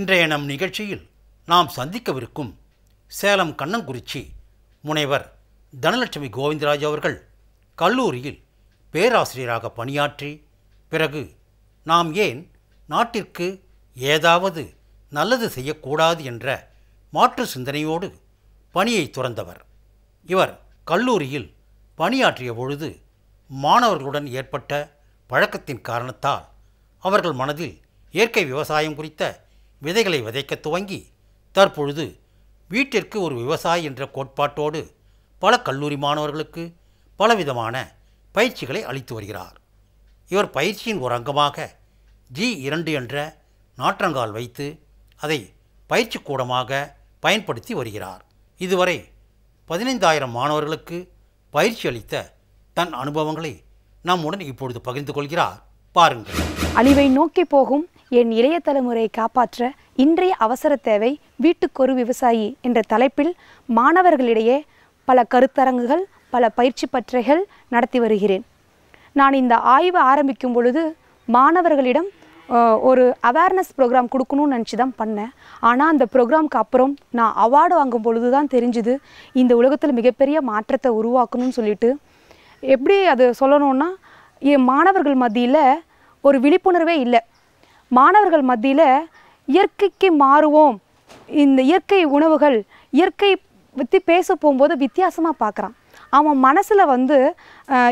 இன்றைய நம் நிகழ்ச்சியில் நாம் சந்திக்கவிருக்கும் சேலம் கண்ணங்குறிச்சி முனைவர் தனலட்சுமி கோவிந்தராஜ் அவர்கள் கல்லூரியில் பேராசிரியராக பணியாற்றி பிறகு நாம் ஏன் நாட்டிற்கு ஏதாவது நல்லது செய்யக்கூடாது என்ற மாற்று சிந்தனையோடு பணியை துறந்தவர் இவர் கல்லூரியில் பணியாற்றிய பொழுது மாணவர்களுடன் ஏற்பட்ட பழக்கத்தின் காரணத்தால் அவர்கள் மனதில் இயற்கை விவசாயம் குறித்த விதைகளை விதைக்க துவங்கி தற்பொழுது வீட்டிற்கு ஒரு விவசாயி என்ற கோட்பாட்டோடு பல கல்லூரி மாணவர்களுக்கு பலவிதமான பயிற்சிகளை அளித்து வருகிறார் இவர் பயிற்சியின் ஒரு அங்கமாக ஜி இரண்டு என்ற நாற்றங்கால் வைத்து அதை பயிற்சி கூடமாக பயன்படுத்தி வருகிறார் இதுவரை பதினைந்தாயிரம் மாணவர்களுக்கு பயிற்சி அளித்த தன் அனுபவங்களை நம்முடன் இப்பொழுது பகிர்ந்து கொள்கிறார் பாருங்கள் அழிவை நோக்கி போகும் என் இளைய தலைமுறையை காப்பாற்ற இன்றைய அவசர தேவை வீட்டுக்கொரு விவசாயி என்ற தலைப்பில் மாணவர்களிடையே பல கருத்தரங்குகள் பல பயிற்சி பற்றைகள் நடத்தி வருகிறேன் நான் இந்த ஆய்வு ஆரம்பிக்கும் பொழுது மாணவர்களிடம் ஒரு அவேர்னஸ் ப்ரோக்ராம் கொடுக்கணும்னு நினச்சி தான் பண்ணேன் ஆனால் அந்த ப்ரோக்ராம்க்கு அப்புறம் நான் அவார்டு வாங்கும் பொழுது தான் தெரிஞ்சுது இந்த உலகத்தில் மிகப்பெரிய மாற்றத்தை உருவாக்கணும்னு சொல்லிட்டு எப்படி அது சொல்லணுன்னா என் மாணவர்கள் மத்தியில் ஒரு விழிப்புணர்வே இல்லை மாணவர்கள் மத்தியில் இயற்கைக்கு மாறுவோம் இந்த இயற்கை உணவுகள் இயற்கை பற்றி பேச போகும்போது வித்தியாசமாக பார்க்குறான் அவன் மனசில் வந்து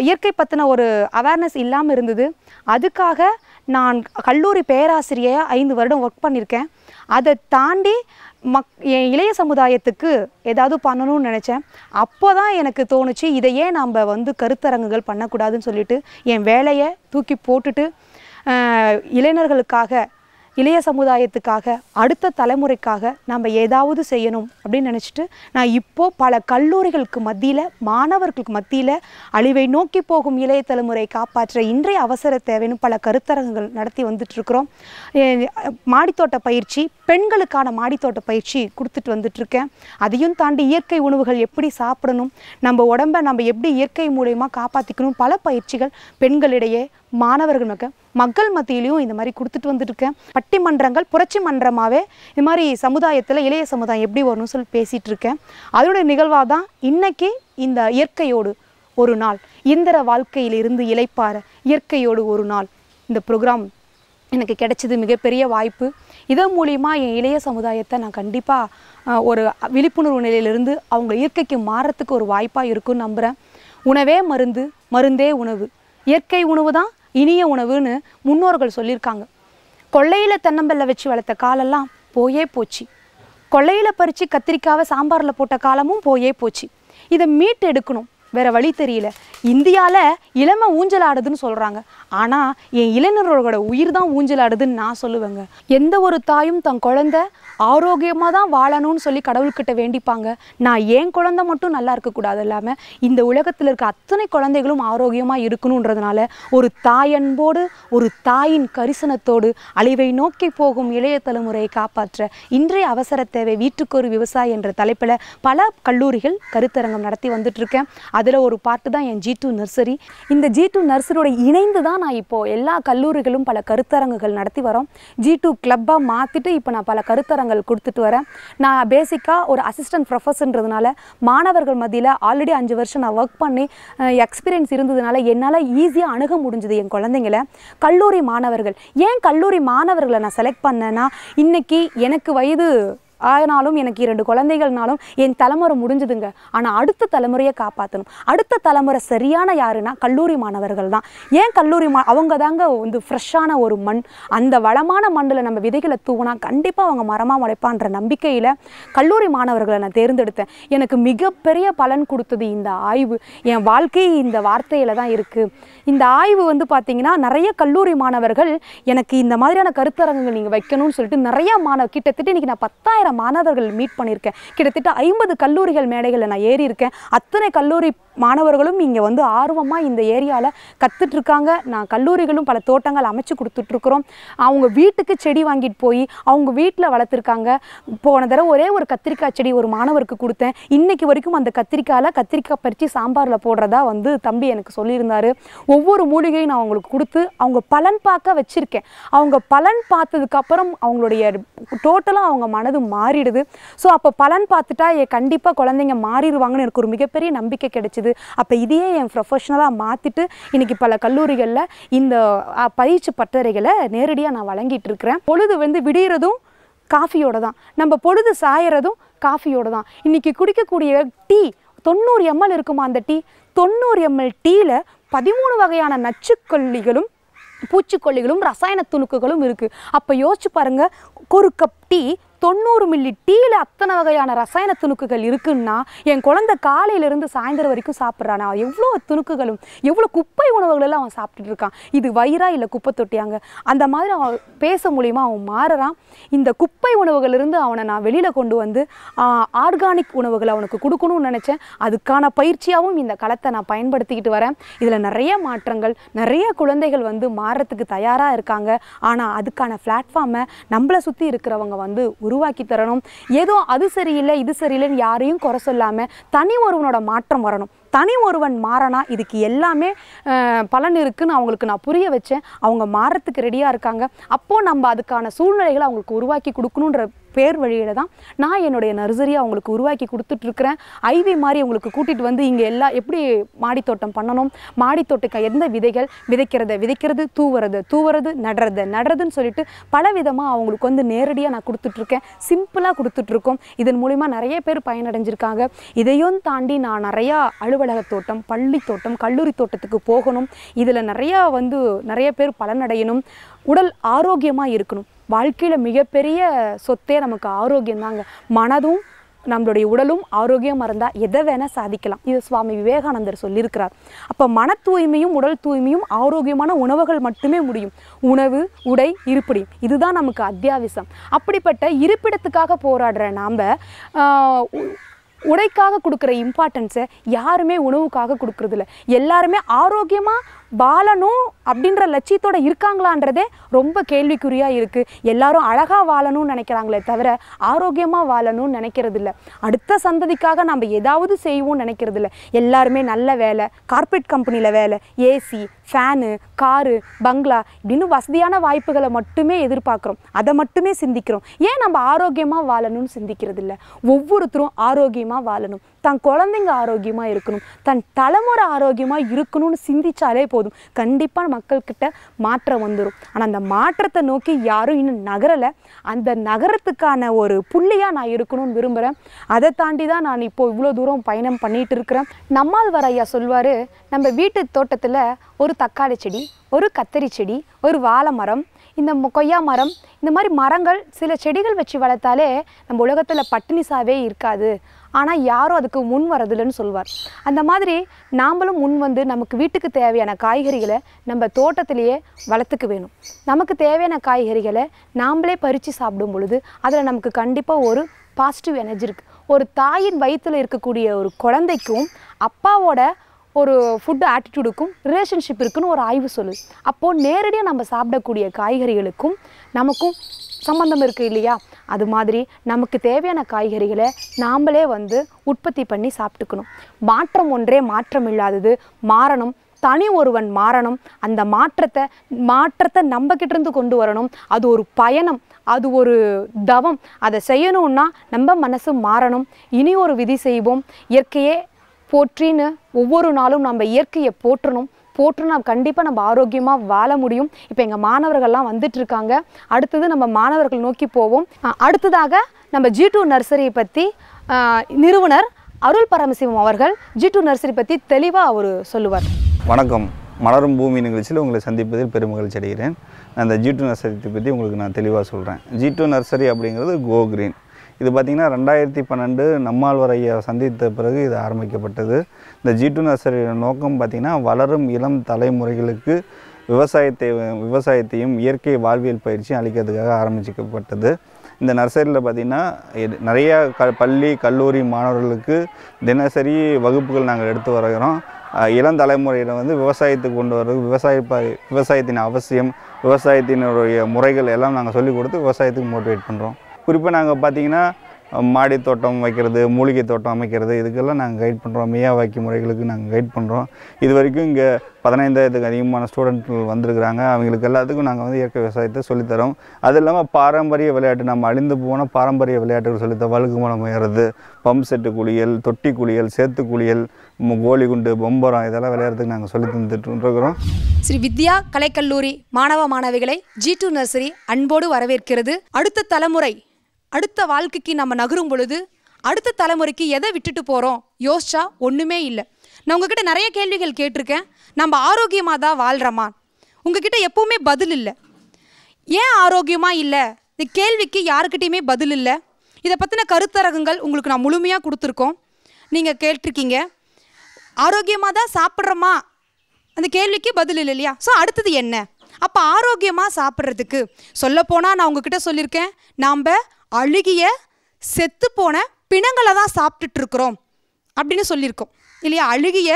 இயற்கை பற்றின ஒரு அவேர்னஸ் இல்லாமல் இருந்தது அதுக்காக நான் கல்லூரி பேராசிரியையாக ஐந்து வருடம் ஒர்க் பண்ணியிருக்கேன் அதை தாண்டி மக் என் இளைய சமுதாயத்துக்கு ஏதாவது பண்ணணும்னு நினச்சேன் அப்போ தான் எனக்கு தோணுச்சு இதையே நம்ம வந்து கருத்தரங்குகள் பண்ணக்கூடாதுன்னு சொல்லிட்டு என் வேலையை தூக்கி போட்டுட்டு இளைஞர்களுக்காக இளைய சமுதாயத்துக்காக அடுத்த தலைமுறைக்காக நம்ம ஏதாவது செய்யணும் அப்படின்னு நினச்சிட்டு நான் இப்போது பல கல்லூரிகளுக்கு மத்தியில் மாணவர்களுக்கு மத்தியில் அழிவை நோக்கி போகும் இளைய தலைமுறை காப்பாற்ற இன்றைய அவசர தேவைன்னு பல கருத்தரங்குகள் நடத்தி வந்துட்டுருக்குறோம் மாடித்தோட்ட பயிற்சி பெண்களுக்கான மாடித்தோட்ட பயிற்சி கொடுத்துட்டு வந்துட்டுருக்கேன் அதையும் தாண்டி இயற்கை உணவுகள் எப்படி சாப்பிடணும் நம்ம உடம்பை நம்ம எப்படி இயற்கை மூலயமா காப்பாற்றிக்கணும் பல பயிற்சிகள் பெண்களிடையே மாணவர்கள் மக்கள் மத்தியிலையும் இந்த மாதிரி கொடுத்துட்டு வந்துட்டு இருக்கேன் பட்டிமன்றங்கள் புரட்சி மன்றமாகவே இது மாதிரி சமுதாயத்தில் இளைய சமுதாயம் எப்படி வரணும்னு சொல்லி பேசிகிட்டு இருக்கேன் அதனுடைய நிகழ்வாக தான் இன்றைக்கி இந்த இயற்கையோடு ஒரு நாள் இந்திர வாழ்க்கையிலிருந்து இழைப்பார இயற்கையோடு ஒரு நாள் இந்த ப்ரோக்ராம் எனக்கு கிடைச்சது மிகப்பெரிய வாய்ப்பு இதன் மூலிமா என் இளைய சமுதாயத்தை நான் கண்டிப்பாக ஒரு விழிப்புணர்வு நிலையிலிருந்து அவங்க இயற்கைக்கு மாறத்துக்கு ஒரு வாய்ப்பாக இருக்குன்னு நம்புகிறேன் உணவே மருந்து மருந்தே உணவு இயற்கை உணவு தான் இனிய உணவுன்னு முன்னோர்கள் சொல்லியிருக்காங்க கொள்ளையில் தென்னம்பல்ல வச்சு வளர்த்த காலெல்லாம் போயே போச்சு கொள்ளையில் பறித்து கத்திரிக்காவை சாம்பாரில் போட்ட காலமும் போயே போச்சு இதை மீட்டு எடுக்கணும் வேறு வழி தெரியல இந்தியாவில் இளமை ஊஞ்சலாடுதுன்னு சொல்கிறாங்க ஆனால் என் இளைஞர்களோட உயிர் தான் ஊஞ்சலாடுதுன்னு நான் சொல்லுவேங்க எந்த ஒரு தாயும் தன் குழந்த ஆரோக்கியமாக தான் வாழணும்னு சொல்லி கடவுள்கிட்ட வேண்டிப்பாங்க நான் ஏன் குழந்தை மட்டும் நல்லா இருக்கக்கூடாது இல்லாமல் இந்த உலகத்தில் இருக்க அத்தனை குழந்தைகளும் ஆரோக்கியமாக இருக்கணுன்றதுனால ஒரு தாய் அன்போடு ஒரு தாயின் கரிசனத்தோடு அழிவை நோக்கி போகும் இளைய தலைமுறையை காப்பாற்ற இன்றைய அவசர தேவை வீட்டுக்கு ஒரு விவசாயி என்ற தலைப்பில் பல கல்லூரிகள் கருத்தரங்கம் நடத்தி வந்துட்டுருக்கேன் அதில் ஒரு பாட்டு தான் என் ஜி டூ நர்சரி இந்த ஜி டூ நர்சரியோட இணைந்து தான் நான் இப்போது எல்லா கல்லூரிகளும் பல கருத்தரங்குகள் நடத்தி வரோம் ஜி டூ கிளப்பாக மாற்றிட்டு இப்போ நான் பல கருத்தரங்க பாடங்கள் கொடுத்துட்டு வரேன் நான் பேசிக்காக ஒரு அசிஸ்டன்ட் ப்ரொஃபஸர்ன்றதுனால மாணவர்கள் மத்தியில் ஆல்ரெடி அஞ்சு வருஷம் நான் ஒர்க் பண்ணி எக்ஸ்பீரியன்ஸ் இருந்ததுனால என்னால் ஈஸியாக அணுக முடிஞ்சுது என் குழந்தைங்கள கல்லூரி மாணவர்கள் ஏன் கல்லூரி மாணவர்களை நான் செலக்ட் பண்ணேன்னா இன்றைக்கி எனக்கு வயது ஆனாலும் எனக்கு இரண்டு குழந்தைகள்னாலும் என் தலைமுறை முடிஞ்சுதுங்க ஆனால் அடுத்த தலைமுறையை காப்பாற்றணும் அடுத்த தலைமுறை சரியான யாருன்னா கல்லூரி மாணவர்கள் தான் ஏன் கல்லூரி மா அவங்க தாங்க வந்து ஃப்ரெஷ்ஷான ஒரு மண் அந்த வளமான மண்ணில் நம்ம விதைகளை தூவினா கண்டிப்பாக அவங்க மரமாக உழைப்பான்ற நம்பிக்கையில் கல்லூரி மாணவர்களை நான் தேர்ந்தெடுத்தேன் எனக்கு மிகப்பெரிய பலன் கொடுத்தது இந்த ஆய்வு என் வாழ்க்கை இந்த வார்த்தையில் தான் இருக்குது இந்த ஆய்வு வந்து பார்த்தீங்கன்னா நிறைய கல்லூரி மாணவர்கள் எனக்கு இந்த மாதிரியான கருத்தரங்கங்கள் நீங்கள் வைக்கணும்னு சொல்லிட்டு நிறையா மாணவ கிட்டத்தட்ட இன்றைக்கி நான் பத்தாயிரம் மாணவர்கள் மீட் பண்ணியிருக்கேன் கிட்டத்தட்ட ஐம்பது கல்லூரிகள் மேடைகளில் நான் ஏறியிருக்கேன் அத்தனை கல்லூரி மாணவர்களும் இங்கே வந்து ஆர்வமாக இந்த ஏரியாவில் கற்றுட்ருக்காங்க நான் கல்லூரிகளும் பல தோட்டங்கள் அமைச்சு கொடுத்துட்ருக்குறோம் அவங்க வீட்டுக்கு செடி வாங்கிட்டு போய் அவங்க வீட்டில் வளர்த்துருக்காங்க போன தடவை ஒரே ஒரு கத்திரிக்காய் செடி ஒரு மாணவருக்கு கொடுத்தேன் இன்னைக்கு வரைக்கும் அந்த கத்திரிக்காயில் கத்திரிக்காய் பறித்து சாம்பாரில் போடுறதா வந்து தம்பி எனக்கு சொல்லியிருந்தார் ஒவ்வொரு மூலிகையும் நான் அவங்களுக்கு கொடுத்து அவங்க பலன் பார்க்க வச்சுருக்கேன் அவங்க பலன் பார்த்ததுக்கப்புறம் அவங்களுடைய டோட்டலாக அவங்க மனது மாறிடுது ஸோ அப்போ பலன் பார்த்துட்டா கண்டிப்பாக குழந்தைங்க மாறிடுவாங்கன்னு எனக்கு ஒரு மிகப்பெரிய நம்பிக்கை கிடைச்சிது இருந்தது அப்போ இதையே என் ப்ரொஃபஷனலாக மாற்றிட்டு இன்றைக்கி பல கல்லூரிகளில் இந்த பயிற்சி பட்டறைகளை நேரடியாக நான் வழங்கிட்டு இருக்கிறேன் பொழுது வந்து விடிகிறதும் காஃபியோட தான் நம்ம பொழுது சாயறதும் காஃபியோட தான் இன்றைக்கி குடிக்கக்கூடிய டீ தொண்ணூறு எம்எல் இருக்குமா அந்த டீ தொண்ணூறு எம்எல் டீயில் பதிமூணு வகையான நச்சுக்கொல்லிகளும் பூச்சிக்கொல்லிகளும் ரசாயன துணுக்குகளும் இருக்குது அப்போ யோசிச்சு பாருங்கள் ஒரு கப் டீ தொண்ணூறு மில்லி டீயில் அத்தனை வகையான ரசாயன துணுக்குகள் இருக்குன்னா என் குழந்தை காலையிலேருந்து சாயந்தரம் வரைக்கும் சாப்பிட்றானா எவ்வளோ துணுக்குகளும் எவ்வளோ குப்பை உணவுகளெல்லாம் அவன் சாப்பிட்டுட்டு இருக்கான் இது வயிறா இல்லை குப்பை தொட்டியாங்க அந்த மாதிரி அவன் பேச மூலியமாக அவன் மாறுறான் இந்த குப்பை உணவுகளிலிருந்து அவனை நான் வெளியில் கொண்டு வந்து ஆர்கானிக் உணவுகளை அவனுக்கு கொடுக்கணும்னு நினச்சேன் அதுக்கான பயிற்சியாகவும் இந்த களத்தை நான் பயன்படுத்திக்கிட்டு வரேன் இதில் நிறைய மாற்றங்கள் நிறைய குழந்தைகள் வந்து மாறுறதுக்கு தயாராக இருக்காங்க ஆனால் அதுக்கான பிளாட்ஃபார்மை நம்மளை சுற்றி இருக்கிறவங்க வந்து உருவாக்கி தரணும் ஏதோ அது சரியில்லை இது சரியில்லைன்னு யாரையும் குறை சொல்லாமல் தனி ஒருவனோட மாற்றம் வரணும் தனி ஒருவன் மாறனா இதுக்கு எல்லாமே பலன் இருக்குன்னு அவங்களுக்கு நான் புரிய வச்சேன் அவங்க மாறத்துக்கு ரெடியாக இருக்காங்க அப்போது நம்ம அதுக்கான சூழ்நிலைகளை அவங்களுக்கு உருவாக்கி கொடுக்கணுன்ற பேர் வழியில் தான் நான் என்னுடைய நர்சரியை அவங்களுக்கு உருவாக்கி கொடுத்துட்ருக்குறேன் ஐவி மாதிரி அவங்களுக்கு கூட்டிகிட்டு வந்து இங்கே எல்லாம் எப்படி மாடித்தோட்டம் பண்ணணும் மாடித்தோட்டக்க எந்த விதைகள் விதைக்கிறத விதைக்கிறது தூவுறது தூவுறது நடுறது நடுறதுன்னு சொல்லிட்டு பல விதமாக அவங்களுக்கு வந்து நேரடியாக நான் கொடுத்துட்ருக்கேன் சிம்பிளாக கொடுத்துட்ருக்கோம் இதன் மூலிமா நிறைய பேர் பயனடைஞ்சிருக்காங்க இதையும் தாண்டி நான் நிறையா அழு அலுவலக தோட்டம் பள்ளி தோட்டம் கல்லூரி தோட்டத்துக்கு போகணும் இதில் நிறையா வந்து நிறைய பேர் பலனடையணும் உடல் ஆரோக்கியமாக இருக்கணும் வாழ்க்கையில் மிகப்பெரிய சொத்தே நமக்கு ஆரோக்கியம் தாங்க மனதும் நம்மளுடைய உடலும் ஆரோக்கியமாக இருந்தால் எதை வேணால் சாதிக்கலாம் இது சுவாமி விவேகானந்தர் சொல்லியிருக்கிறார் அப்போ மன தூய்மையும் உடல் தூய்மையும் ஆரோக்கியமான உணவுகள் மட்டுமே முடியும் உணவு உடை இருப்பிடி இதுதான் நமக்கு அத்தியாவசியம் அப்படிப்பட்ட இருப்பிடத்துக்காக போராடுற நாம் உடைக்காக கொடுக்குற இம்பார்ட்டன்ஸை யாருமே உணவுக்காக கொடுக்குறதில்ல எல்லாருமே ஆரோக்கியமாக வாழணும் அப்படின்ற லட்சியத்தோடு இருக்காங்களான்றதே ரொம்ப கேள்விக்குறியாக இருக்குது எல்லாரும் அழகாக வாழணும்னு நினைக்கிறாங்களே தவிர ஆரோக்கியமாக வாழணும்னு நினைக்கிறதில்ல அடுத்த சந்ததிக்காக நம்ம ஏதாவது செய்வோம்னு நினைக்கிறதில்ல எல்லாருமே நல்ல வேலை கார்பரேட் கம்பெனியில் வேலை ஏசி ஃபேனு காரு பங்களா இப்படின்னு வசதியான வாய்ப்புகளை மட்டுமே எதிர்பார்க்குறோம் அதை மட்டுமே சிந்திக்கிறோம் ஏன் நம்ம ஆரோக்கியமாக வாழணும்னு சிந்திக்கிறதில்ல ஒவ்வொருத்தரும் ஆரோக்கியமாக வாழணும் தான் குழந்தைங்க ஆரோக்கியமாக இருக்கணும் தன் தலைமுறை ஆரோக்கியமாக இருக்கணும்னு சிந்திச்சாலே போதும் கண்டிப்பாக மக்கள்கிட்ட மாற்றம் வந்துடும் ஆனால் அந்த மாற்றத்தை நோக்கி யாரும் இன்னும் நகரலை அந்த நகரத்துக்கான ஒரு புள்ளியாக நான் இருக்கணும்னு விரும்புகிறேன் அதை தாண்டி தான் நான் இப்போது இவ்வளோ தூரம் பயணம் பண்ணிகிட்டு இருக்கிறேன் நம்மால் வர ஐயா சொல்வார் நம்ம வீட்டு தோட்டத்தில் ஒரு தக்காளி செடி ஒரு கத்தரி செடி ஒரு வாழை மரம் இந்த கொய்யா மரம் இந்த மாதிரி மரங்கள் சில செடிகள் வச்சு வளர்த்தாலே நம்ம உலகத்தில் பட்டினிசாவே இருக்காது ஆனால் யாரும் அதுக்கு முன் வரதில்லைன்னு சொல்வார் அந்த மாதிரி நாமளும் முன் வந்து நமக்கு வீட்டுக்கு தேவையான காய்கறிகளை நம்ம தோட்டத்திலேயே வளர்த்துக்கு வேணும் நமக்கு தேவையான காய்கறிகளை நாம்ளே பறித்து சாப்பிடும் பொழுது அதில் நமக்கு கண்டிப்பாக ஒரு பாசிட்டிவ் எனர்ஜி இருக்குது ஒரு தாயின் வயிற்றில் இருக்கக்கூடிய ஒரு குழந்தைக்கும் அப்பாவோட ஒரு ஃபுட் ஆட்டிடியூடுக்கும் ரிலேஷன்ஷிப் இருக்குன்னு ஒரு ஆய்வு சொல்லு அப்போது நேரடியாக நம்ம சாப்பிடக்கூடிய காய்கறிகளுக்கும் நமக்கும் சம்மந்தம் இருக்குது இல்லையா அது மாதிரி நமக்கு தேவையான காய்கறிகளை நாம்ளே வந்து உற்பத்தி பண்ணி சாப்பிட்டுக்கணும் மாற்றம் ஒன்றே மாற்றம் இல்லாதது மாறணும் தனி ஒருவன் மாறணும் அந்த மாற்றத்தை மாற்றத்தை நம்மக்கிட்டேருந்து கொண்டு வரணும் அது ஒரு பயணம் அது ஒரு தவம் அதை செய்யணும்னா நம்ம மனசு மாறணும் இனி ஒரு விதி செய்வோம் இயற்கையே போற்றின்னு ஒவ்வொரு நாளும் நம்ம இயற்கையை போற்றணும் போட்டு நம்ம கண்டிப்பாக நம்ம ஆரோக்கியமாக வாழ முடியும் இப்போ எங்கள் மாணவர்கள்லாம் வந்துட்டு இருக்காங்க அடுத்தது நம்ம மாணவர்கள் நோக்கி போவோம் அடுத்ததாக நம்ம ஜி டூ நர்சரியை பற்றி நிறுவனர் அருள் பரமசிவம் அவர்கள் ஜி டூ நர்சரி பற்றி தெளிவாக அவர் சொல்லுவார் வணக்கம் மலரும் பூமி நிகழ்ச்சியில் உங்களை சந்திப்பதில் பெருமகிழ்ச்சி அடைகிறேன் அந்த ஜி டூ நர்சரி பற்றி உங்களுக்கு நான் தெளிவாக சொல்கிறேன் ஜி டூ நர்சரி அப்படிங்கிறது கோ கிரீன் இது பார்த்திங்கன்னா ரெண்டாயிரத்தி பன்னெண்டு நம்மால் ஐயா சந்தித்த பிறகு இது ஆரம்பிக்கப்பட்டது இந்த ஜி டூ நர்சரியோட நோக்கம் பார்த்திங்கன்னா வளரும் இளம் தலைமுறைகளுக்கு விவசாயத்தை விவசாயத்தையும் இயற்கை வாழ்வியல் பயிற்சி அளிக்கிறதுக்காக ஆரம்பிக்கப்பட்டது இந்த நர்சரியில் பார்த்திங்கன்னா நிறையா க பள்ளி கல்லூரி மாணவர்களுக்கு தினசரி வகுப்புகள் நாங்கள் எடுத்து வருகிறோம் இளம் தலைமுறையில் வந்து விவசாயத்துக்கு கொண்டு வர்றது விவசாய ப விவசாயத்தின் அவசியம் விவசாயத்தினுடைய முறைகள் எல்லாம் நாங்கள் சொல்லிக் கொடுத்து விவசாயத்துக்கு மோட்டிவேட் பண்ணுறோம் குறிப்பாக நாங்கள் பார்த்தீங்கன்னா மாடி தோட்டம் வைக்கிறது மூலிகை தோட்டம் அமைக்கிறது இதுக்கெல்லாம் நாங்கள் கைட் பண்ணுறோம் வாக்கி முறைகளுக்கு நாங்கள் கைட் பண்ணுறோம் இது வரைக்கும் இங்கே பதினைந்தாயிரத்துக்கு அதிகமான ஸ்டூடெண்ட்கள் வந்திருக்கிறாங்க அவங்களுக்கு எல்லாத்துக்கும் நாங்கள் வந்து இயற்கை விவசாயத்தை சொல்லித்தரோம் அது இல்லாமல் பாரம்பரிய விளையாட்டு நம்ம அழிந்து போன பாரம்பரிய விளையாட்டுகள் சொல்லித்த வழுக்கு மலம் ஏறுறது பம்ப் செட்டு குளியல் தொட்டி குளியல் சேத்து குளியல் கோலி குண்டு பொம்பரம் இதெல்லாம் விளையாடுறதுக்கு நாங்கள் சொல்லி தந்துட்டுருக்கிறோம் ஸ்ரீ வித்யா கலைக்கல்லூரி மாணவ மாணவிகளை ஜி டூ நர்சரி அன்போடு வரவேற்கிறது அடுத்த தலைமுறை அடுத்த வாழ்க்கைக்கு நம்ம நகரும் பொழுது அடுத்த தலைமுறைக்கு எதை விட்டுட்டு போகிறோம் யோசிச்சா ஒன்றுமே இல்லை நான் உங்ககிட்ட நிறைய கேள்விகள் கேட்டிருக்கேன் நம்ம ஆரோக்கியமாக தான் வாழ்கிறோமா உங்ககிட்ட எப்போவுமே பதில் இல்லை ஏன் ஆரோக்கியமாக இல்லை இந்த கேள்விக்கு யாருக்கிட்டேயுமே பதில் இல்லை இதை பற்றின கருத்தரகங்கள் உங்களுக்கு நான் முழுமையாக கொடுத்துருக்கோம் நீங்கள் கேட்டிருக்கீங்க ஆரோக்கியமாக தான் சாப்பிட்றோமா அந்த கேள்விக்கு பதில் இல்லை இல்லையா ஸோ அடுத்தது என்ன அப்போ ஆரோக்கியமாக சாப்பிட்றதுக்கு சொல்லப்போனால் நான் உங்ககிட்ட சொல்லியிருக்கேன் நாம் அழுகிய செத்துப்போன பிணங்களை தான் சாப்பிட்டுட்டு இருக்கிறோம் அப்படின்னு சொல்லியிருக்கோம் இல்லையா அழுகிய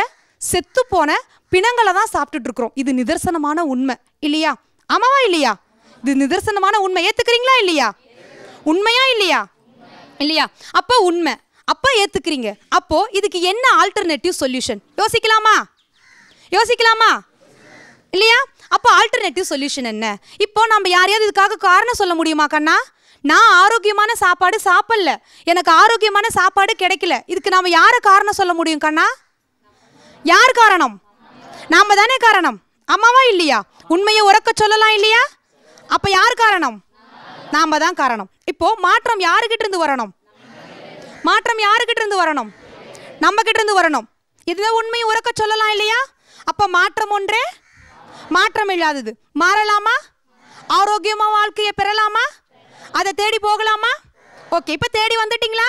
செத்துப்போன பிணங்களை தான் சாப்பிட்டுட்டு இருக்கிறோம் இது நிதர்சனமான உண்மை இல்லையா ஆமாவா இல்லையா இது நிதர்சனமான உண்மை ஏத்துக்கிறீங்களா இல்லையா உண்மையா இல்லையா இல்லையா அப்போ உண்மை அப்போ ஏத்துக்கிறீங்க அப்போ இதுக்கு என்ன ஆல்டர்னேட்டிவ் சொல்யூஷன் யோசிக்கலாமா யோசிக்கலாமா இல்லையா அப்போ ஆல்டர்னேட்டிவ் சொல்யூஷன் என்ன இப்போ நம்ம யாரையாவது இதுக்காக காரணம் சொல்ல முடியுமா கண்ணா நான் ஆரோக்கியமான சாப்பாடு சாப்பிடல எனக்கு ஆரோக்கியமான சாப்பாடு கிடைக்கல இதுக்கு நாம் யாரை காரணம் சொல்ல முடியும் கண்ணா யார் காரணம் நாம் தானே காரணம் அம்மாவா இல்லையா உண்மையை உறக்க சொல்லலாம் இல்லையா அப்போ யார் காரணம் நாம் தான் காரணம் இப்போது மாற்றம் யாருக்கிட்ட இருந்து வரணும் மாற்றம் யாருக்கிட்ட இருந்து வரணும் கிட்ட இருந்து வரணும் இதுதான் உண்மையை உறக்க சொல்லலாம் இல்லையா அப்போ மாற்றம் ஒன்றே மாற்றம் இல்லாதது மாறலாமா ஆரோக்கியமாக வாழ்க்கையை பெறலாமா அதை தேடி போகலாமா ஓகே இப்போ தேடி வந்துட்டீங்களா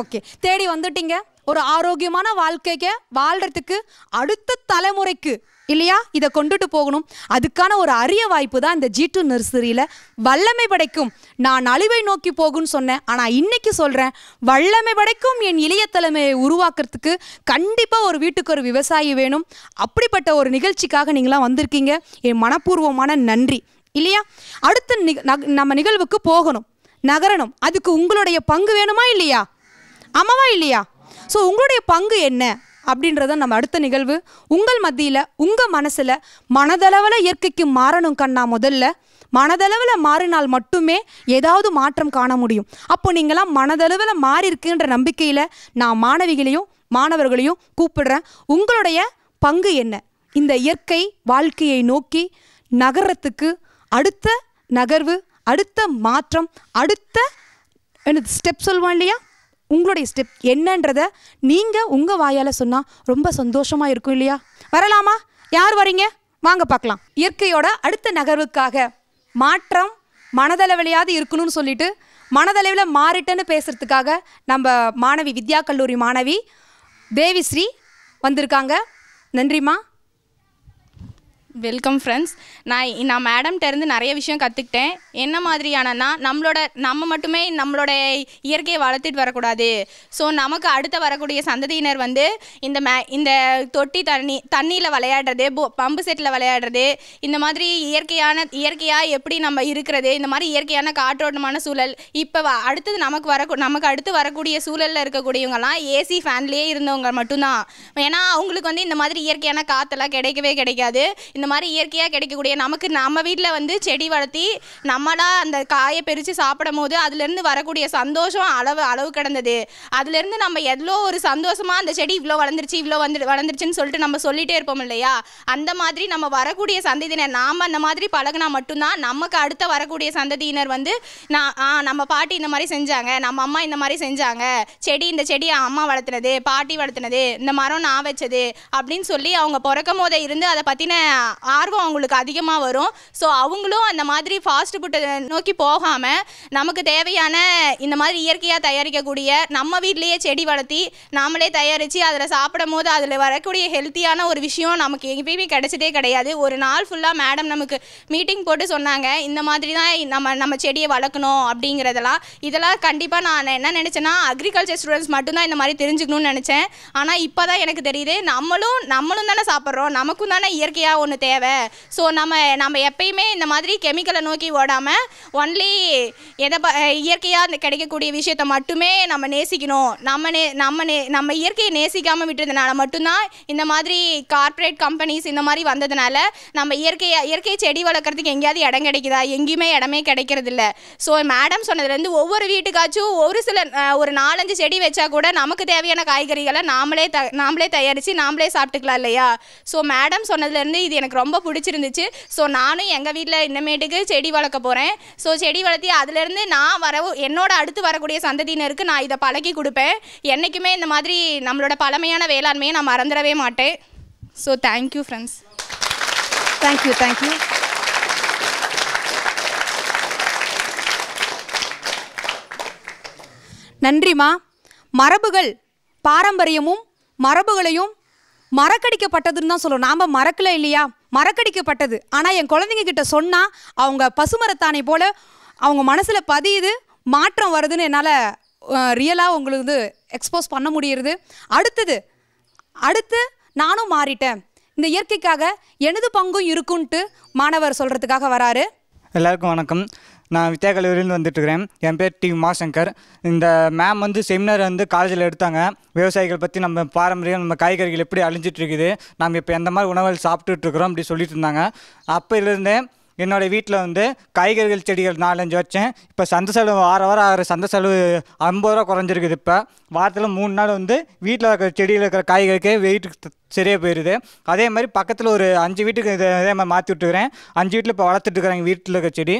ஓகே தேடி வந்துட்டீங்க ஒரு ஆரோக்கியமான வாழ்க்கைக்கு வாழ்கிறதுக்கு அடுத்த தலைமுறைக்கு இல்லையா இதை கொண்டுட்டு போகணும் அதுக்கான ஒரு அரிய வாய்ப்பு தான் இந்த ஜி டூ நர்சரியில் வல்லமை படைக்கும் நான் அழிவை நோக்கி போகும்னு சொன்னேன் ஆனால் இன்றைக்கி சொல்கிறேன் வல்லமை படைக்கும் என் இளைய தலைமையை உருவாக்குறதுக்கு கண்டிப்பாக ஒரு வீட்டுக்கு ஒரு விவசாயி வேணும் அப்படிப்பட்ட ஒரு நிகழ்ச்சிக்காக நீங்களாம் வந்திருக்கீங்க என் மனப்பூர்வமான நன்றி இல்லையா அடுத்த நம்ம நிகழ்வுக்கு போகணும் நகரணும் அதுக்கு உங்களுடைய பங்கு வேணுமா இல்லையா ஆமாவா இல்லையா ஸோ உங்களுடைய பங்கு என்ன அப்படின்றத நம்ம அடுத்த நிகழ்வு உங்கள் மத்தியில் உங்கள் மனசில் மனதளவில் இயற்கைக்கு மாறணும் கண்ணா முதல்ல மனதளவில் மாறினால் மட்டுமே ஏதாவது மாற்றம் காண முடியும் அப்போ நீங்களாம் மனதளவில் மாறி இருக்குன்ற நம்பிக்கையில் நான் மாணவிகளையும் மாணவர்களையும் கூப்பிடுறேன் உங்களுடைய பங்கு என்ன இந்த இயற்கை வாழ்க்கையை நோக்கி நகரத்துக்கு அடுத்த நகர்வு அடுத்த மாற்றம் அடுத்த எனது ஸ்டெப் சொல்லுவான் இல்லையா உங்களுடைய ஸ்டெப் என்னன்றத நீங்கள் உங்கள் வாயால் சொன்னால் ரொம்ப சந்தோஷமாக இருக்கும் இல்லையா வரலாமா யார் வரீங்க வாங்க பார்க்கலாம் இயற்கையோட அடுத்த நகர்வுக்காக மாற்றம் மனதளவிலையாவது இருக்கணும்னு சொல்லிட்டு மனதளவில் மாறிட்டேன்னு பேசுகிறதுக்காக நம்ம மாணவி வித்யா கல்லூரி மாணவி தேவிஸ்ரீ வந்திருக்காங்க நன்றிம்மா வெல்கம் ஃப்ரெண்ட்ஸ் நான் நான் மேடம்கிட்டேருந்து நிறைய விஷயம் கற்றுக்கிட்டேன் என்ன மாதிரியானன்னா நம்மளோட நம்ம மட்டுமே நம்மளோட இயற்கையை வளர்த்துட்டு வரக்கூடாது ஸோ நமக்கு அடுத்த வரக்கூடிய சந்ததியினர் வந்து இந்த மே இந்த தொட்டி தண்ணி தண்ணியில் விளையாடுறது போ பம்பு செட்டில் விளையாடுறது இந்த மாதிரி இயற்கையான இயற்கையாக எப்படி நம்ம இருக்கிறது இந்த மாதிரி இயற்கையான காற்றோட்டமான சூழல் இப்போ அடுத்தது நமக்கு வர நமக்கு அடுத்து வரக்கூடிய சூழலில் இருக்கக்கூடியவங்கலாம் ஏசி ஃபேன்லேயே இருந்தவங்க மட்டும்தான் ஏன்னா அவங்களுக்கு வந்து இந்த மாதிரி இயற்கையான காற்றெல்லாம் கிடைக்கவே கிடைக்காது இந்த இந்த மாதிரி இயற்கையாக கிடைக்கக்கூடிய நமக்கு நம்ம வீட்டில் வந்து செடி வளர்த்தி நம்மளாக அந்த காயை பிரித்து சாப்பிடும் போது அதுலேருந்து வரக்கூடிய சந்தோஷம் அளவு அளவு கிடந்தது அதுலேருந்து நம்ம எவ்வளோ ஒரு சந்தோஷமாக அந்த செடி இவ்வளோ வளர்ந்துருச்சு இவ்வளோ வந்து வளர்ந்துருச்சுன்னு சொல்லிட்டு நம்ம சொல்லிகிட்டே இருப்போம் இல்லையா அந்த மாதிரி நம்ம வரக்கூடிய சந்ததியினர் நாம் அந்த மாதிரி பழகினா மட்டும்தான் நமக்கு அடுத்த வரக்கூடிய சந்ததியினர் வந்து நான் நம்ம பாட்டி இந்த மாதிரி செஞ்சாங்க நம்ம அம்மா இந்த மாதிரி செஞ்சாங்க செடி இந்த செடியை அம்மா வளர்த்துனது பாட்டி வளர்த்துனது இந்த மரம் நான் வச்சது அப்படின்னு சொல்லி அவங்க பிறக்கும் போதே இருந்து அதை பற்றின ஆர்வம் அவங்களுக்கு அதிகமாக வரும் ஸோ அவங்களும் அந்த மாதிரி ஃபாஸ்ட் ஃபுட்டை நோக்கி போகாமல் நமக்கு தேவையான இந்த மாதிரி இயற்கையாக தயாரிக்கக்கூடிய நம்ம வீட்லேயே செடி வளர்த்தி நாமளே தயாரித்து அதில் சாப்பிடும் போது அதில் வரக்கூடிய ஹெல்த்தியான ஒரு விஷயம் நமக்கு எப்பயுமே கிடைச்சதே கிடையாது ஒரு நாள் ஃபுல்லாக மேடம் நமக்கு மீட்டிங் போட்டு சொன்னாங்க இந்த மாதிரி தான் நம்ம நம்ம செடியை வளர்க்கணும் அப்படிங்கிறதெல்லாம் இதெல்லாம் கண்டிப்பாக நான் என்ன நினச்சேன்னா அக்ரிகல்ச்சர் ஸ்டூடெண்ட்ஸ் மட்டும்தான் இந்த மாதிரி தெரிஞ்சுக்கணும்னு நினச்சேன் ஆனால் இப்போ தான் எனக்கு தெரியுது நம்மளும் நம்மளும் தானே சாப்பிட்றோம் நமக்கும் தானே இயற்கையாக ஒன்று தேவை ஸோ நம்ம நம்ம எப்பயுமே இந்த மாதிரி கெமிக்கலை நோக்கி ஓடாமல் ஒன்லி எதை இயற்கையாக கிடைக்கக்கூடிய விஷயத்தை மட்டுமே நம்ம நேசிக்கணும் நம்ம நே நம்ம நே நம்ம இயற்கையை நேசிக்காமல் விட்டுறதுனால மட்டும்தான் இந்த மாதிரி கார்ப்பரேட் கம்பெனிஸ் இந்த மாதிரி வந்ததுனால நம்ம இயற்கையை இயற்கை செடி வளர்க்குறதுக்கு எங்கேயாவது இடம் கிடைக்குதா எங்கேயுமே இடமே கிடைக்கிறதில்ல ஸோ மேடம் சொன்னதுலேருந்து ஒவ்வொரு வீட்டுக்காச்சும் ஒரு சில ஒரு நாலஞ்சு செடி வச்சா கூட நமக்கு தேவையான காய்கறிகளை நாமளே த நாமளே தயாரித்து நாமளே சாப்பிட்டுக்கலாம் இல்லையா ஸோ மேடம் சொன்னதுலேருந்து இது எனக்கு எனக்கு ரொம்ப பிடிச்சிருந்துச்சு ஸோ நானும் எங்கள் வீட்டில் இன்னமேட்டுக்கு செடி வளர்க்க போகிறேன் ஸோ செடி வளர்த்தி அதுலேருந்து நான் வர என்னோட அடுத்து வரக்கூடிய சந்ததியினருக்கு நான் இதை பழக்கி கொடுப்பேன் என்றைக்குமே இந்த மாதிரி நம்மளோட பழமையான வேளாண்மையை நான் மறந்துடவே மாட்டேன் so thank you friends thank you thank you நன்றிமா மரபுகள் பாரம்பரியமும் மரபுகளையும் மறக்கடிக்கப்பட்டதுன்னு தான் சொல்லுவோம் நாம் மறக்கல இல்லையா மறக்கடிக்கப்பட்டது ஆனால் என் குழந்தைங்க கிட்ட சொன்னால் அவங்க பசுமரத்தானை போல் அவங்க மனசில் பதியுது மாற்றம் வருதுன்னு என்னால் ரியலாக உங்களுக்கு வந்து எக்ஸ்போஸ் பண்ண முடியுது அடுத்தது அடுத்து நானும் மாறிட்டேன் இந்த இயற்கைக்காக எனது பங்கும் இருக்குன்ட்டு மாணவர் சொல்கிறதுக்காக வராரு எல்லாருக்கும் வணக்கம் நான் வித்யா கல்லூரியிலேருந்து வந்துட்டுருக்கிறேன் என் பேர் டி உமாசங்கர் இந்த மேம் வந்து செமினார் வந்து காலேஜில் எடுத்தாங்க விவசாயிகள் பற்றி நம்ம பாரம்பரியம் நம்ம காய்கறிகள் எப்படி அழிஞ்சிட்ருக்குது நம்ம இப்போ எந்த மாதிரி உணவுகள் சாப்பிட்டுட்ருக்குறோம் அப்படி சொல்லிட்டு இருந்தாங்க அப்போலேருந்தே என்னோடய வீட்டில் வந்து காய்கறிகள் செடிகள் நாலஞ்சு வச்சேன் இப்போ சந்தை செலவு வார வாரம் ஆகிற சந்த செலவு ஐம்பது ரூபா குறைஞ்சிருக்குது இப்போ வாரத்தில் மூணு நாள் வந்து வீட்டில் இருக்கிற செடியில் இருக்கிற காய்கறிக்கே வெயிட்டு சரியாக போயிடுது அதே மாதிரி பக்கத்தில் ஒரு அஞ்சு வீட்டுக்கு இதே மாதிரி மாற்றி விட்டுருக்கிறேன் அஞ்சு வீட்டில் இப்போ வளர்த்துட்டுருக்குறேன் எங்கள் வீட்டில் இருக்கிற செடி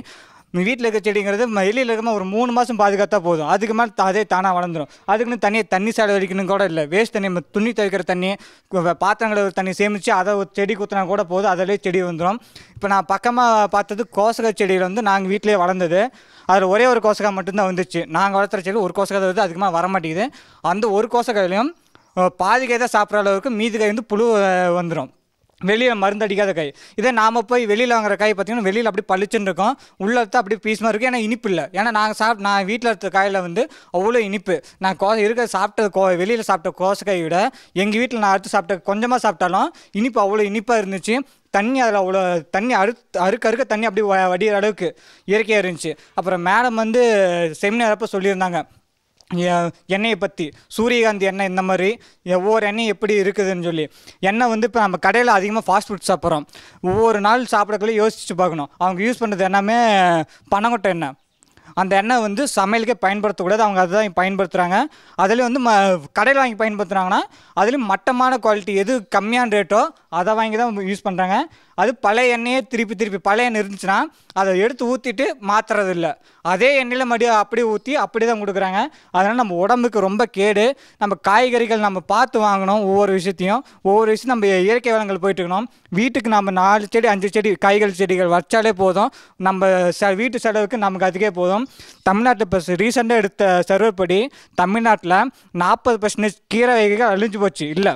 வீட்டில் இருக்க செடிங்கிறது வெளியில் இருக்க ஒரு மூணு மாதம் பாதுகாத்தா போதும் அதுக்கு மேலே அதே தானாக வளர்ந்துடும் அதுக்குன்னு தனியாக தண்ணி செலவழிக்கணும் கூட இல்லை வேஸ்ட் தண்ணி துணி துவைக்கிற தண்ணி பாத்திரங்களை தண்ணி சேமித்து அதை ஒரு செடி குத்தினா கூட போதும் அதிலே செடி வந்துடும் இப்போ நான் பக்கமாக பார்த்தது கோசக செடியில் வந்து நாங்கள் வீட்டிலே வளர்ந்தது அதில் ஒரே ஒரு கோசகா மட்டும்தான் வந்துச்சு நாங்கள் வளர்த்துற செடி ஒரு கோசகா தான் வருது அதுக்கு மேலே வரமாட்டேங்குது அந்த ஒரு கோசகாயிலையும் பாதி தான் சாப்பிட்ற அளவுக்கு மீதி கை வந்து புழு வந்துடும் வெளியில் மருந்தடிக்காத காய் இதே நாம் போய் வெளியில் வாங்குற காய் பார்த்தீங்கன்னா வெளியில் அப்படி பளிச்சுன்னு இருக்கும் உள்ள தான் அப்படி பீஸ்மாக இருக்கும் ஏன்னா இனிப்பு இல்லை ஏன்னா நாங்கள் சாப் நான் வீட்டில் எடுத்த காயில் வந்து அவ்வளோ இனிப்பு நான் கோ இருக்க சாப்பிட்ட கோ வெளியில் சாப்பிட்ட காய விட எங்கள் வீட்டில் நான் அறுத்து சாப்பிட்ட கொஞ்சமாக சாப்பிட்டாலும் இனிப்பு அவ்வளோ இனிப்பாக இருந்துச்சு தண்ணி அதில் அவ்வளோ தண்ணி அறுத்து அறுக்க அறுக்க தண்ணி அப்படி வடிகிற அளவுக்கு இயற்கையாக இருந்துச்சு அப்புறம் மேடம் வந்து செமினார் அப்போ சொல்லியிருந்தாங்க எண்ணெயை பற்றி சூரியகாந்தி எண்ணெய் இந்த மாதிரி ஒவ்வொரு எண்ணெய் எப்படி இருக்குதுன்னு சொல்லி எண்ணெய் வந்து இப்போ நம்ம கடையில் அதிகமாக ஃபாஸ்ட் ஃபுட் சாப்பிட்றோம் ஒவ்வொரு நாள் சாப்பிடக்குள்ளே யோசித்து பார்க்கணும் அவங்க யூஸ் பண்ணுறது எண்ணமே பனங்கொட்டை எண்ணெய் அந்த எண்ணெய் வந்து சமையலுக்கே பயன்படுத்தக்கூடாது அவங்க அதை தான் பயன்படுத்துகிறாங்க அதுலேயும் வந்து ம கடையில் வாங்கி பயன்படுத்துகிறாங்கன்னா அதுலேயும் மட்டமான குவாலிட்டி எது கம்மியான ரேட்டோ அதை வாங்கி தான் யூஸ் பண்ணுறாங்க அது பழைய எண்ணெயே திருப்பி திருப்பி பழைய எண்ணெய் இருந்துச்சுன்னா அதை எடுத்து ஊற்றிட்டு மாற்றுறது இல்லை அதே எண்ணெயில் மறுபடியும் அப்படியே ஊற்றி அப்படி தான் கொடுக்குறாங்க அதனால் நம்ம உடம்புக்கு ரொம்ப கேடு நம்ம காய்கறிகள் நம்ம பார்த்து வாங்கணும் ஒவ்வொரு விஷயத்தையும் ஒவ்வொரு விஷயம் நம்ம இயற்கை வளங்கள் போயிட்டு இருக்கணும் வீட்டுக்கு நம்ம நாலு செடி அஞ்சு செடி காய்கறி செடிகள் வச்சாலே போதும் நம்ம ச வீட்டு செலவுக்கு நமக்கு அதுக்கே போதும் தமிழ்நாட்டில் இப்போ ரீசெண்டாக எடுத்த சர்வே படி தமிழ்நாட்டில் நாற்பது பர்சன்டேஜ் கீரை வகைகள் அழிஞ்சு போச்சு இல்லை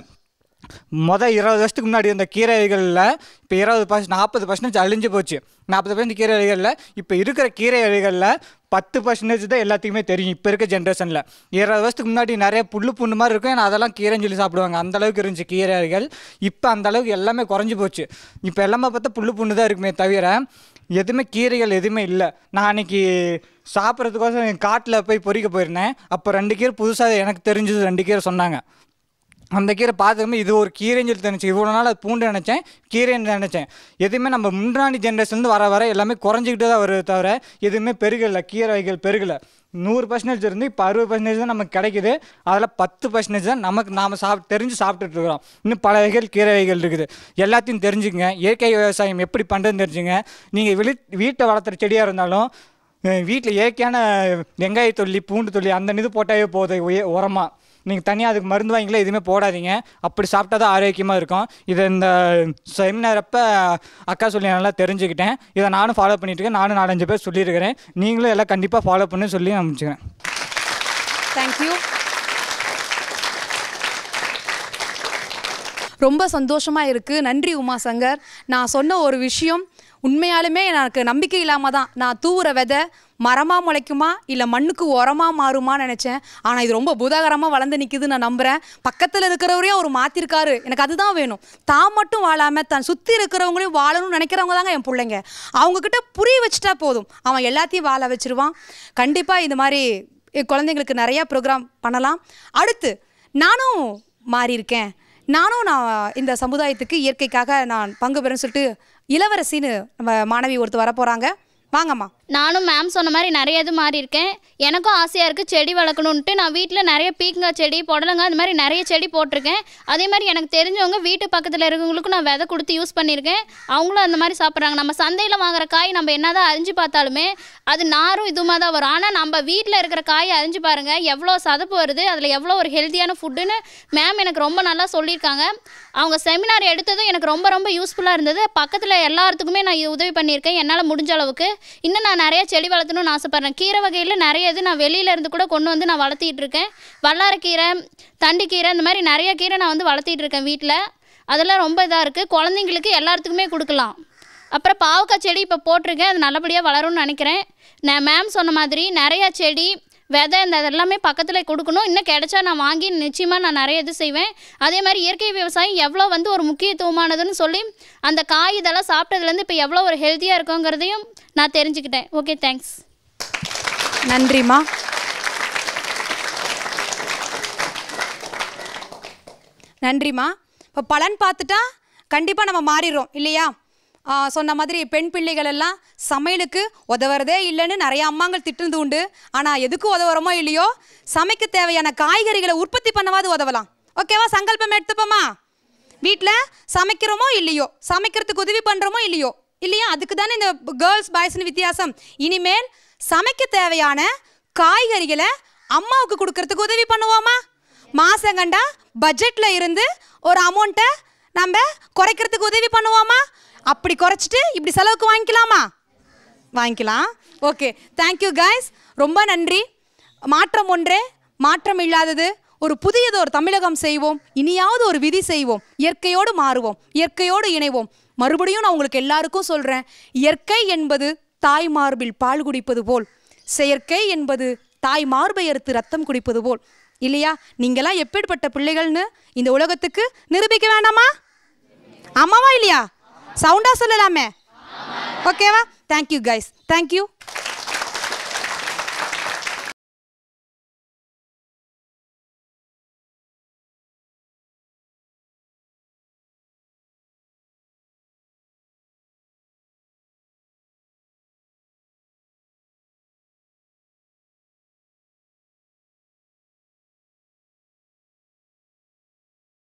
மொதல் இருபது வருஷத்துக்கு முன்னாடி இருந்த கீரை வகைகளில் இப்போ இருபது பர்சன்ட் நாற்பது பர்சன்டேஜ் அழிஞ்சு போச்சு நாற்பது பர்சன்ட் கீரை வகைகளில் இப்போ இருக்கிற கீரை வகைகளில் பத்து பர்சன்டேஜ் தான் எல்லாத்துக்குமே தெரியும் இப்போ இருக்க ஜென்ரேஷனில் இருபது வருஷத்துக்கு முன்னாடி நிறைய புல் புண்ணு மாதிரி இருக்கும் ஏன்னா அதெல்லாம் கீரை சொல்லி சாப்பிடுவாங்க அந்தளவுக்கு இருந்துச்சு கீரை கீரைகள் இப்போ அந்தளவுக்கு எல்லாமே குறைஞ்சி போச்சு இப்போ எல்லாமே பார்த்தா புல் புண்ணு தான் இருக்குமே தவிர எதுவுமே கீரைகள் எதுவுமே இல்லை நான் அன்றைக்கி சாப்பிட்றதுக்கோசம் காட்டில் போய் பொறிக்க போயிருந்தேன் அப்போ ரெண்டு கீரை புதுசாக எனக்கு தெரிஞ்சது ரெண்டு கீரை சொன்னாங்க அந்த கீரை பார்த்துக்கமே இது ஒரு கீரைன்னு சொல்லி நினச்சி இவ்வளோ நாள் அது பூண்டு நினச்சேன் கீரைன்னு நினச்சேன் எதுவுமே நம்ம முன்னாடி ஜென்ரேஷன்லேருந்து வர வர எல்லாமே குறைஞ்சிக்கிட்டு தான் வருது தவிர எதுவுமே பெருகலை கீரை வகைகள் பெருகலை நூறு பர்சன்டேஜ் இருந்து இப்போ அறுபது பர்சன்டேஜ் தான் நமக்கு கிடைக்குது அதில் பத்து பர்சன்டேஜ் தான் நமக்கு நாம் சாப்பிட்டு தெரிஞ்சு சாப்பிட்டுட்ருக்குறோம் இன்னும் பல வகைகள் கீரை வகைகள் இருக்குது எல்லாத்தையும் தெரிஞ்சுக்கங்க இயற்கை விவசாயம் எப்படி பண்ணுறதுன்னு தெரிஞ்சுங்க நீங்கள் வெளி வீட்டை வளர்த்துற செடியாக இருந்தாலும் வீட்டில் இயற்கையான வெங்காய தொல்லி பூண்டு தொல்லி அந்த இது போட்டாவே போகுது உரமாக நீங்கள் தனியாக அதுக்கு மருந்து வாங்கிக்கலாம் எதுவுமே போடாதீங்க அப்படி சாப்பிட்டா தான் ஆரோக்கியமாக இருக்கும் இது இந்த செமினார் அப்போ அக்கா சொல்லி நல்லா தெரிஞ்சுக்கிட்டேன் இதை நானும் ஃபாலோ பண்ணிட்டுருக்கேன் நானும் நாலஞ்சு பேர் சொல்லியிருக்கிறேன் நீங்களும் எல்லாம் கண்டிப்பாக ஃபாலோ பண்ணி சொல்லி நான் முடிச்சுக்கிறேன் தேங்க்யூ ரொம்ப சந்தோஷமாக இருக்குது நன்றி உமா சங்கர் நான் சொன்ன ஒரு விஷயம் உண்மையாலுமே எனக்கு நம்பிக்கை இல்லாமல் தான் நான் தூவுற விதை மரமாக முளைக்குமா இல்லை மண்ணுக்கு உரமாக மாறுமா நினச்சேன் ஆனால் இது ரொம்ப பூதாகரமாக வளர்ந்து நிற்குதுன்னு நான் நம்புகிறேன் பக்கத்தில் இருக்கிறவரையும் அவர் மாற்றிருக்காரு எனக்கு அதுதான் வேணும் தான் மட்டும் வாழாமல் தான் சுற்றி இருக்கிறவங்களையும் வாழணும்னு நினைக்கிறவங்க தாங்க என் பிள்ளைங்க அவங்கக்கிட்ட புரிய வச்சுட்டா போதும் அவன் எல்லாத்தையும் வாழ வச்சுருவான் கண்டிப்பாக இது மாதிரி குழந்தைங்களுக்கு நிறையா ப்ரோக்ராம் பண்ணலாம் அடுத்து நானும் மாறியிருக்கேன் நானும் நான் இந்த சமுதாயத்துக்கு இயற்கைக்காக நான் பங்கு பெறேன்னு சொல்லிட்டு இளவரசின்னு நம்ம மாணவி ஒருத்தர் வரப்போகிறாங்க வாங்கம்மா நானும் மேம் சொன்ன மாதிரி நிறைய இது மாறி இருக்கேன் எனக்கும் ஆசையாக இருக்குது செடி வளர்க்கணுன்ட்டு நான் வீட்டில் நிறைய பீக்கங்காய் செடி புடலங்காய் அந்த மாதிரி நிறைய செடி போட்டிருக்கேன் அதே மாதிரி எனக்கு தெரிஞ்சவங்க வீட்டு பக்கத்தில் இருக்கவங்களுக்கும் நான் விதை கொடுத்து யூஸ் பண்ணியிருக்கேன் அவங்களும் அந்த மாதிரி சாப்பிட்றாங்க நம்ம சந்தையில் வாங்குற காய் நம்ம என்ன தான் அரிஞ்சு பார்த்தாலுமே அது நாரும் இதுமாக தான் வரும் ஆனால் நம்ம வீட்டில் இருக்கிற காய் அரிஞ்சு பாருங்கள் எவ்வளோ சதப்பு வருது அதில் எவ்வளோ ஒரு ஹெல்த்தியான ஃபுட்டுன்னு மேம் எனக்கு ரொம்ப நல்லா சொல்லியிருக்காங்க அவங்க செமினார் எடுத்ததும் எனக்கு ரொம்ப ரொம்ப யூஸ்ஃபுல்லாக இருந்தது பக்கத்தில் எல்லாத்துக்குமே நான் உதவி பண்ணியிருக்கேன் என்னால் முடிஞ்ச அளவுக்கு இன்னும் நான் நான் நிறைய செடி வளர்த்தணும்னு ஆசைப்பட்றேன் கீரை வகையில் நிறைய இது நான் வெளியிலேருந்து கூட கொண்டு வந்து நான் வளர்த்திட்டு இருக்கேன் வல்லாரக்கீரை தண்டிக்கீரை இந்த மாதிரி நிறைய கீரை நான் வந்து வளர்த்திட்டு இருக்கேன் வீட்டில் அதெல்லாம் ரொம்ப இதாக இருக்குது குழந்தைங்களுக்கு எல்லாத்துக்குமே கொடுக்கலாம் அப்புறம் பாவக்காய் செடி இப்போ போட்டிருக்கேன் அது நல்லபடியாக வளரும்னு நினைக்கிறேன் நான் மேம் சொன்ன மாதிரி நிறையா செடி விதை இந்த அதெல்லாமே பக்கத்தில் கொடுக்கணும் இன்னும் கிடைச்சா நான் வாங்கி நிச்சயமாக நான் நிறைய இது செய்வேன் அதே மாதிரி இயற்கை விவசாயம் எவ்வளோ வந்து ஒரு முக்கியத்துவமானதுன்னு சொல்லி அந்த காய் இதெல்லாம் சாப்பிட்டதுலேருந்து இப்போ எவ்வளோ ஒரு ஹெல்த்தியாக இருக்குங்கிறதையும் நான் தெரிஞ்சுக்கிட்டேன் ஓகே தேங்க்ஸ் நன்றிம்மா நன்றிம்மா இப்போ பலன் பார்த்துட்டா கண்டிப்பாக நம்ம மாறிடுறோம் இல்லையா சொன்ன மாதிரி பெண் பிள்ளைகள் எல்லாம் சமையலுக்கு உதவுறதே இல்லைன்னு நிறைய அம்மாங்கள் திட்டுறது உண்டு ஆனால் எதுக்கு உதவுறோமோ இல்லையோ சமைக்க தேவையான காய்கறிகளை உற்பத்தி பண்ணவாது உதவலாம் ஓகேவா சங்கல்பம் எடுத்துப்போமா வீட்டில் சமைக்கிறோமோ இல்லையோ சமைக்கிறதுக்கு உதவி பண்ணுறோமோ இல்லையோ இல்லையா அதுக்கு தானே இந்த கேர்ள்ஸ் பாய்ஸ்னு வித்தியாசம் இனிமேல் சமைக்க தேவையான காய்கறிகளை அம்மாவுக்கு கொடுக்கறதுக்கு உதவி பண்ணுவோமா மாசம் கண்டா பட்ஜெட்டில் இருந்து ஒரு அமௌண்ட்டை நம்ம குறைக்கிறதுக்கு உதவி பண்ணுவோமா அப்படி குறைச்சிட்டு இப்படி செலவுக்கு வாங்கிக்கலாமா வாங்கிக்கலாம் ஓகே தேங்க்யூ கைஸ் ரொம்ப நன்றி மாற்றம் ஒன்றே மாற்றம் இல்லாதது ஒரு புதியதொரு ஒரு தமிழகம் செய்வோம் இனியாவது ஒரு விதி செய்வோம் இயற்கையோடு மாறுவோம் இயற்கையோடு இணைவோம் மறுபடியும் நான் உங்களுக்கு எல்லாருக்கும் சொல்கிறேன் இயற்கை என்பது தாய் மார்பில் பால் குடிப்பது போல் செயற்கை என்பது தாய் மார்பை அறுத்து ரத்தம் குடிப்பது போல் இல்லையா நீங்களாம் எப்படிப்பட்ட பிள்ளைகள்னு இந்த உலகத்துக்கு நிரூபிக்க வேண்டாமா ஆமாவா இல்லையா சவுண்டாக சொல்லலாமே ஓகேவா தேங்க்யூ கைஸ் தேங்க்யூ